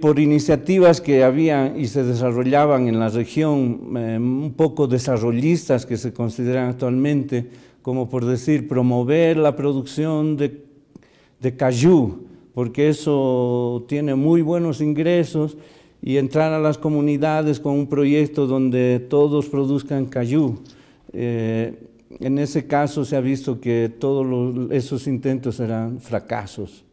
Por iniciativas que habían y se desarrollaban en la región, eh, un poco desarrollistas que se consideran actualmente, como por decir, promover la producción de, cayú, porque eso tiene muy buenos ingresos, y entrar a las comunidades con un proyecto donde todos produzcan cayú. Eh, en ese caso se ha visto que todos esos intentos eran fracasos.